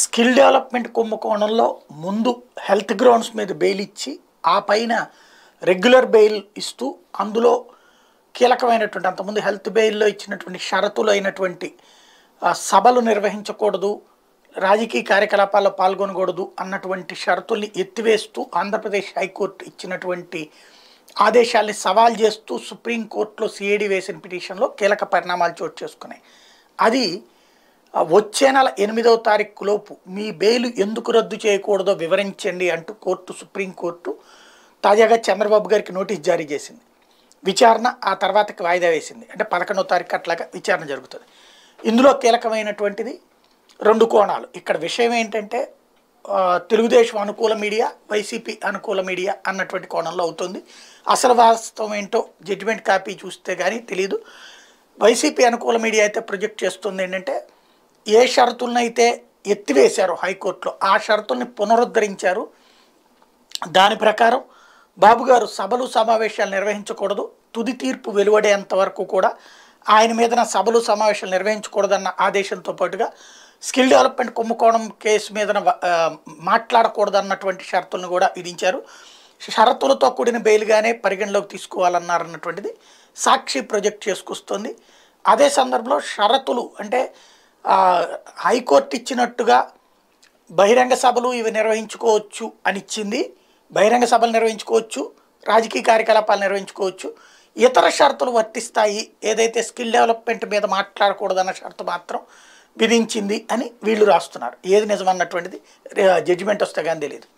skill development కుంభకోణంలో ముందు health grounds మీద బెయిల్ ఇచ్చి ఆ పైన రెగ్యులర్ బెయిల్ ఇస్తూ అందులో కీలకమైనటువంటి అంతకుముందు హెల్త్ బెయిల్లో ఇచ్చినటువంటి షరతులు అయినటువంటి సభలు నిర్వహించకూడదు రాజకీయ కార్యకలాపాల్లో పాల్గొనకూడదు అన్నటువంటి షరతుల్ని ఎత్తివేస్తూ ఆంధ్రప్రదేశ్ హైకోర్టు ఇచ్చినటువంటి ఆదేశాల్ని సవాల్ చేస్తూ సుప్రీంకోర్టులో సిఐడి వేసిన పిటిషన్లో కీలక పరిణామాలు చోటు చేసుకున్నాయి అది వచ్చే నెల ఎనిమిదవ తారీఖు లోపు మీ బెయిల్ ఎందుకు రద్దు చేయకూడదో వివరించండి అంటూ కోర్టు సుప్రీంకోర్టు తాజాగా చంద్రబాబు గారికి నోటీస్ జారీ చేసింది విచారణ ఆ తర్వాతకి వాయిదా వేసింది అంటే పదకొండో తారీఖు అట్లాగా విచారణ జరుగుతుంది ఇందులో కీలకమైనటువంటిది రెండు కోణాలు ఇక్కడ విషయం ఏంటంటే తెలుగుదేశం అనుకూల మీడియా వైసీపీ అనుకూల మీడియా అన్నటువంటి కోణంలో అవుతుంది అసలు వాస్తవం ఏంటో జడ్జిమెంట్ కాపీ చూస్తే కానీ తెలియదు వైసీపీ అనుకూల మీడియా అయితే ప్రొజెక్ట్ చేస్తుంది ఏంటంటే ఏ షరతులనైతే ఎత్తివేశారో హైకోర్టులో ఆ షరతుల్ని పునరుద్ధరించారు దాని ప్రకారం బాబు గారు సభలు సమావేశాలు నిర్వహించకూడదు తుది తీర్పు వెలువడేంత వరకు కూడా ఆయన మీదన సభలు సమావేశాలు నిర్వహించకూడదన్న ఆదేశంతో పాటుగా స్కిల్ డెవలప్మెంట్ కుంభకోణం కేసు మీదన మాట్లాడకూడదన్నటువంటి షరతులను కూడా విధించారు షరతులతో కూడిన బెయిల్గానే పరిగణలోకి తీసుకోవాలన్నారన్నటువంటిది సాక్షి ప్రొజెక్ట్ చేసుకొస్తుంది అదే సందర్భంలో షరతులు అంటే హైకోర్టు ఇచ్చినట్టుగా బహిరంగ సభలు ఇవి నిర్వహించుకోవచ్చు అని ఇచ్చింది బహిరంగ సభలు నిర్వహించుకోవచ్చు రాజకీయ కార్యకలాపాలు నిర్వహించుకోవచ్చు ఇతర షరతులు వర్తిస్తాయి ఏదైతే స్కిల్ డెవలప్మెంట్ మీద మాట్లాడకూడదన్న షరతు మాత్రం విధించింది అని వీళ్ళు రాస్తున్నారు ఏది నిజమన్నటువంటిది జడ్జిమెంట్ వస్తే కానీ తెలియదు